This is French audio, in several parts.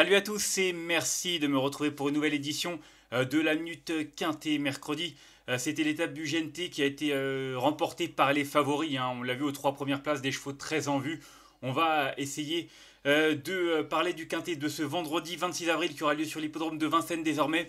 Salut à tous et merci de me retrouver pour une nouvelle édition euh, de la Minute Quintée mercredi. Euh, c'était l'étape du GNT qui a été euh, remportée par les favoris. Hein. On l'a vu aux trois premières places, des chevaux très en vue. On va essayer de parler du quintet de ce vendredi 26 avril qui aura lieu sur l'hippodrome de Vincennes désormais,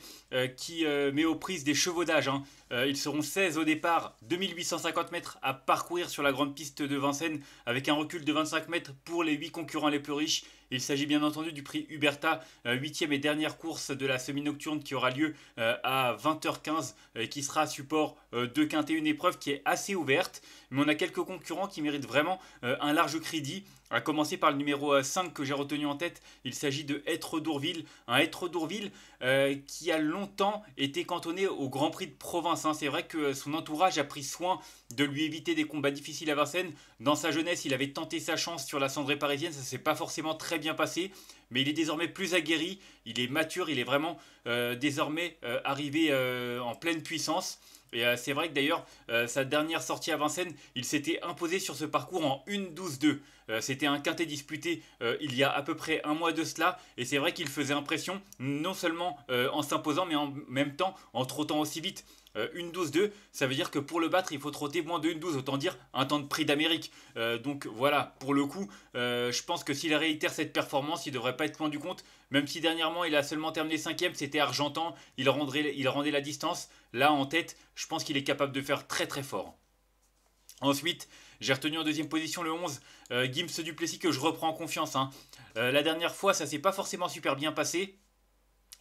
qui met aux prises des chevaux d'âge. Hein. ils seront 16 au départ, 2850 mètres à parcourir sur la grande piste de Vincennes, avec un recul de 25 mètres pour les 8 concurrents les plus riches il s'agit bien entendu du prix Huberta, euh, huitième et dernière course de la semi-nocturne qui aura lieu euh, à 20h15 et euh, qui sera à support de quintet, une épreuve qui est assez ouverte. Mais on a quelques concurrents qui méritent vraiment un large crédit. A commencer par le numéro 5 euh, que j'ai retenu en tête, il s'agit de Être Dourville. Un Être Dourville euh, qui a longtemps été cantonné au Grand Prix de province. Hein. C'est vrai que son entourage a pris soin de lui éviter des combats difficiles à Vincennes. Dans sa jeunesse, il avait tenté sa chance sur la cendrée parisienne, ça ne s'est pas forcément très bien passé. Mais il est désormais plus aguerri, il est mature, il est vraiment euh, désormais arrivé en pleine puissance. Et euh, c'est vrai que d'ailleurs, euh, sa dernière sortie à Vincennes, il s'était imposé sur ce parcours en 1-12-2. Euh, c'était un quintet disputé il y a à peu près un mois de cela. Et c'est vrai qu'il faisait impression, non seulement en s'imposant, mais en même temps en trottant aussi vite. Euh, une 12-2, ça veut dire que pour le battre, il faut trotter moins de 1-12, autant dire un temps de prix d'Amérique. Euh, donc voilà, pour le coup, euh, je pense que s'il réitère cette performance, il devrait pas être point du compte. Même si dernièrement, il a seulement terminé 5ème, c'était Argentan, il, il rendait la distance. Là, en tête, je pense qu'il est capable de faire très très fort. Ensuite, j'ai retenu en deuxième position le 11, Gims Duplessis, que je reprends en confiance. Hein. la dernière fois, ça s'est pas forcément super bien passé.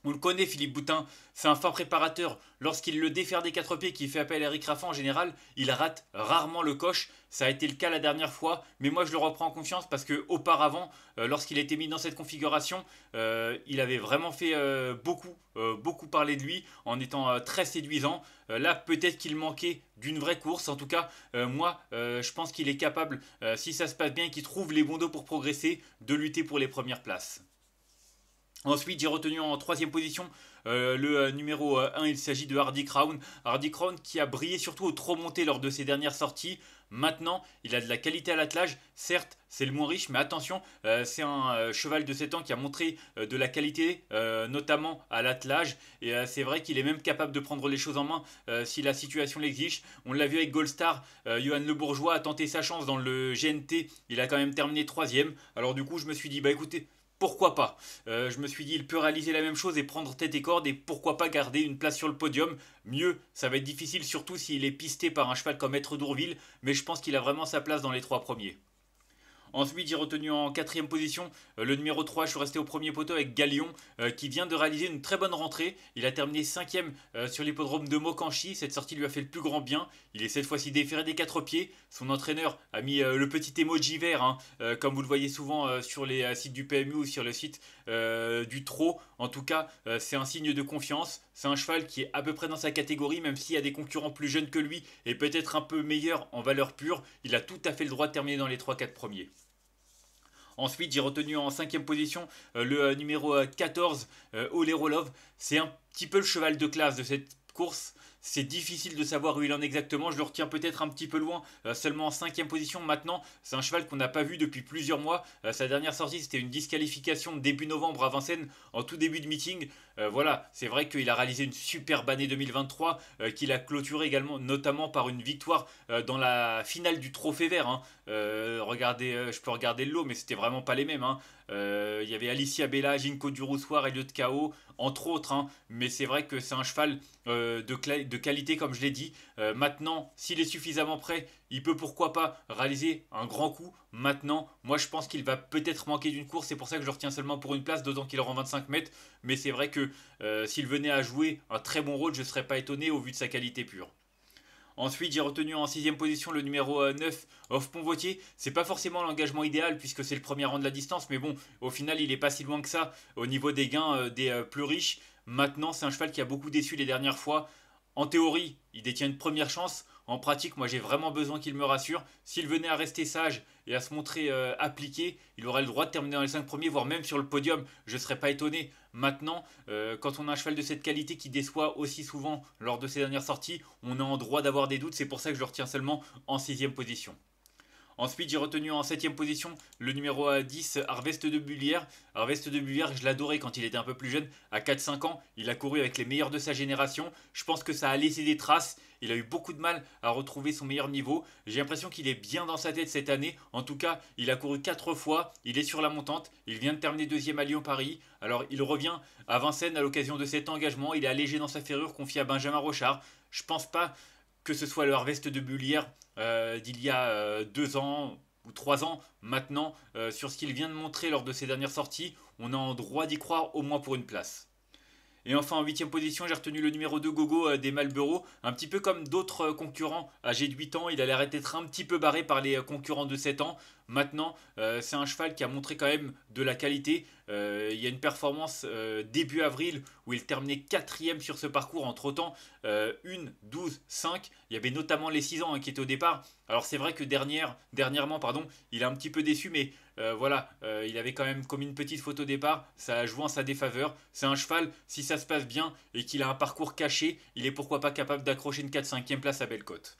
On le connaît, Philippe Boutin, c'est un fin préparateur. Lorsqu'il le défère des quatre pieds, qui fait appel à Eric Raffin en général, il rate rarement le coche. Ça a été le cas la dernière fois, mais moi je le reprends en confiance parce que auparavant, euh, lorsqu'il était mis dans cette configuration, euh, il avait vraiment fait euh, beaucoup, beaucoup parler de lui en étant très séduisant. là, peut-être qu'il manquait d'une vraie course. En tout cas, moi, je pense qu'il est capable, si ça se passe bien, qu'il trouve les bons dos pour progresser, de lutter pour les premières places. Ensuite, j'ai retenu en troisième position euh, le euh, numéro 1, euh, il s'agit de Hardy Crown. Hardy Crown qui a brillé surtout au trop monté lors de ses dernières sorties. Maintenant, il a de la qualité à l'attelage. Certes, c'est le moins riche, mais attention, c'est un cheval de 7 ans qui a montré de la qualité, notamment à l'attelage. Et c'est vrai qu'il est même capable de prendre les choses en main si la situation l'exige. On l'a vu avec Gold Star, Johan Le Bourgeois a tenté sa chance dans le GNT. Il a quand même terminé troisième. Alors du coup, je me suis dit, bah écoutez, pourquoi pas euh, Je me suis dit, il peut réaliser la même chose et prendre tête et corde, et pourquoi pas garder une place sur le podium Mieux, ça va être difficile, surtout s'il est pisté par un cheval comme Maître Dourville, mais je pense qu'il a vraiment sa place dans les trois premiers. Ensuite, j'ai retenu en quatrième position euh, le numéro 3. Je suis resté au premier poteau avec Galion, euh, qui vient de réaliser une très bonne rentrée. Il a terminé cinquième euh, sur l'hippodrome de Mokanchi. Cette sortie lui a fait le plus grand bien. Il est cette fois-ci déféré des quatre pieds. Son entraîneur a mis le petit emoji vert, hein, comme vous le voyez souvent sur les sites du PMU ou sur le site du trot. En tout cas, c'est un signe de confiance. C'est un cheval qui est à peu près dans sa catégorie, même s'il y a des concurrents plus jeunes que lui et peut-être un peu meilleurs en valeur pure. Il a tout à fait le droit de terminer dans les 3-4 premiers. Ensuite, j'ai retenu en cinquième position euh, le euh, numéro 14, euh, Olerolov. C'est un petit peu le cheval de classe de cette course. C'est difficile de savoir où il en est exactement. Je le retiens peut-être un petit peu loin, euh, seulement en cinquième position maintenant. C'est un cheval qu'on n'a pas vu depuis plusieurs mois. Euh, sa dernière sortie, c'était une disqualification début novembre à Vincennes, en tout début de meeting. Euh, voilà, c'est vrai qu'il a réalisé une superbe année 2023, qu'il a clôturé également, notamment par une victoire dans la finale du Trophée Vert. Hein. regardez, je peux regarder le lot, mais c'était vraiment pas les mêmes. Hein. Il y avait Alicia Bella, Ginko Duroussoir, de K.O., entre autres. Hein. Mais c'est vrai que c'est un cheval de, de qualité comme je l'ai dit. Euh, maintenant, s'il est suffisamment prêt, il peut pourquoi pas réaliser un grand coup. Maintenant, moi je pense qu'il va peut-être manquer d'une course, c'est pour ça que je retiens seulement pour une place, d'autant qu'il rend 25 mètres. Mais c'est vrai que euh, s'il venait à jouer un très bon rôle, je ne serais pas étonné au vu de sa qualité pure. Ensuite, j'ai retenu en sixième position le numéro 9, euh, Off ce C'est pas forcément l'engagement idéal puisque c'est le premier rang de la distance, mais bon, au final, il n'est pas si loin que ça au niveau des gains des plus riches. Maintenant, c'est un cheval qui a beaucoup déçu les dernières fois. En théorie, il détient une première chance. En pratique, moi j'ai vraiment besoin qu'il me rassure. S'il venait à rester sage et à se montrer euh, appliqué, il aurait le droit de terminer dans les 5 premiers, voire même sur le podium. Je ne serais pas étonné. Maintenant, euh, quand on a un cheval de cette qualité qui déçoit aussi souvent lors de ses dernières sorties, on a en droit d'avoir des doutes. C'est pour ça que je le retiens seulement en sixième position. Ensuite, j'ai retenu en 7ème position le numéro 10, Harvest de Bullière. Harvest de Bullière, je l'adorais quand il était un peu plus jeune. À 4-5 ans, il a couru avec les meilleurs de sa génération. Je pense que ça a laissé des traces. Il a eu beaucoup de mal à retrouver son meilleur niveau. J'ai l'impression qu'il est bien dans sa tête cette année. En tout cas, il a couru 4 fois. Il est sur la montante. Il vient de terminer deuxième à Lyon-Paris. Alors, il revient à Vincennes à l'occasion de cet engagement. Il est allégé dans sa ferrure confié à Benjamin Rochard. Je pense pas que ce soit le Harvest de Bullière euh, d'il y a euh, deux ans ou trois ans maintenant euh, sur ce qu'il vient de montrer lors de ses dernières sorties, on a en droit d'y croire au moins pour une place. Et enfin, en huitième position, j'ai retenu le numéro 2 Gogo des Malboro. Un petit peu comme d'autres concurrents âgés de 8 ans, il a l'air d'être un petit peu barré par les concurrents de 7 ans. Maintenant, euh, c'est un cheval qui a montré quand même de la qualité. Euh, il y a une performance euh, début avril où il terminait quatrième sur ce parcours entre temps, 1, 12, 5. Il y avait notamment les 6 ans hein, qui étaient au départ. Alors c'est vrai que dernière, dernièrement, pardon, il a un petit peu déçu, mais voilà, il avait quand même comme une petite photo au départ. Ça a joué en sa défaveur. C'est un cheval, si ça se passe bien et qu'il a un parcours caché, il est pourquoi pas capable d'accrocher une 4-5e place à Bellecote.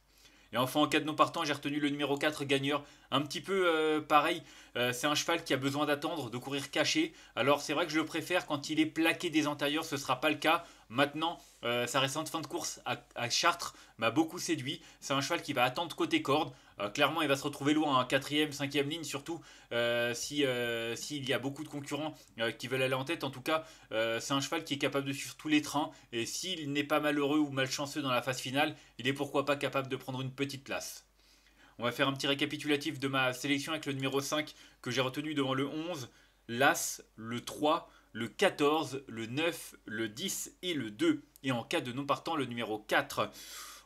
Et enfin, en cas de non partant, j'ai retenu le numéro 4 gagneur. Un petit peu euh, pareil, euh, c'est un cheval qui a besoin d'attendre, de courir caché. Alors c'est vrai que je le préfère quand il est plaqué des antérieurs, ce ne sera pas le cas. Maintenant, euh, sa récente fin de course à, Chartres m'a beaucoup séduit. C'est un cheval qui va attendre côté corde. Euh, clairement, il va se retrouver loin, en 4ème, 5ème ligne, surtout euh, s'il y a beaucoup de concurrents qui veulent aller en tête. En tout cas, c'est un cheval qui est capable de suivre tous les trains. Et s'il n'est pas malheureux ou malchanceux dans la phase finale, il est pourquoi pas capable de prendre une petite place. On va faire un petit récapitulatif de ma sélection avec le numéro 5 que j'ai retenu devant le 11, l'As, le 3, le 14, le 9, le 10 et le 2. Et en cas de non partant, le numéro 4.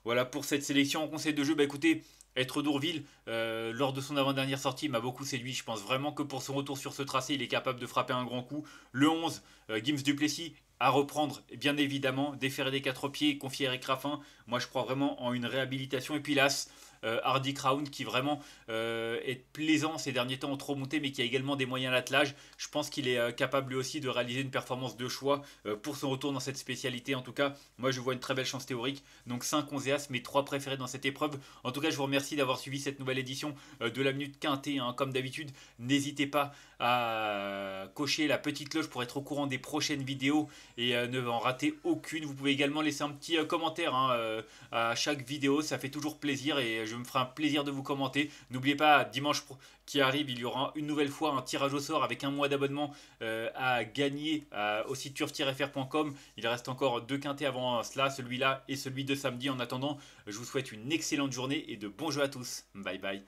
Voilà pour cette sélection en conseil de jeu. Bah écoutez, être Dourville, euh, lors de son avant-dernière sortie, m'a beaucoup séduit. Je pense vraiment que pour son retour sur ce tracé, il est capable de frapper un grand coup. Le 11, euh, Gims Duplessis, à reprendre, bien évidemment, déférer des quatre pieds, confier Eric Raffin. Moi, je crois vraiment en une réhabilitation. Et puis l'As, euh, Hardy Crown qui vraiment euh, est plaisant ces derniers temps en trop monté, mais qui a également des moyens à l'attelage. Je pense qu'il est euh, capable aussi de réaliser une performance de choix pour son retour dans cette spécialité. En tout cas, moi je vois une très belle chance théorique. Donc 5 11 mes 3 préférés dans cette épreuve. En tout cas, je vous remercie d'avoir suivi cette nouvelle édition de la Minute Quintée. Hein. Comme d'habitude, n'hésitez pas à cocher la petite cloche pour être au courant des prochaines vidéos et ne en rater aucune. Vous pouvez également laisser un petit commentaire hein, à chaque vidéo, ça fait toujours plaisir et je je me ferai un plaisir de vous commenter. N'oubliez pas, dimanche qui arrive, il y aura une nouvelle fois un tirage au sort avec un mois d'abonnement euh, à gagner euh, au site turf-fr.com. Il reste encore deux quintés avant cela, celui-là et celui de samedi. En attendant, je vous souhaite une excellente journée et de bons jeux à tous. Bye bye.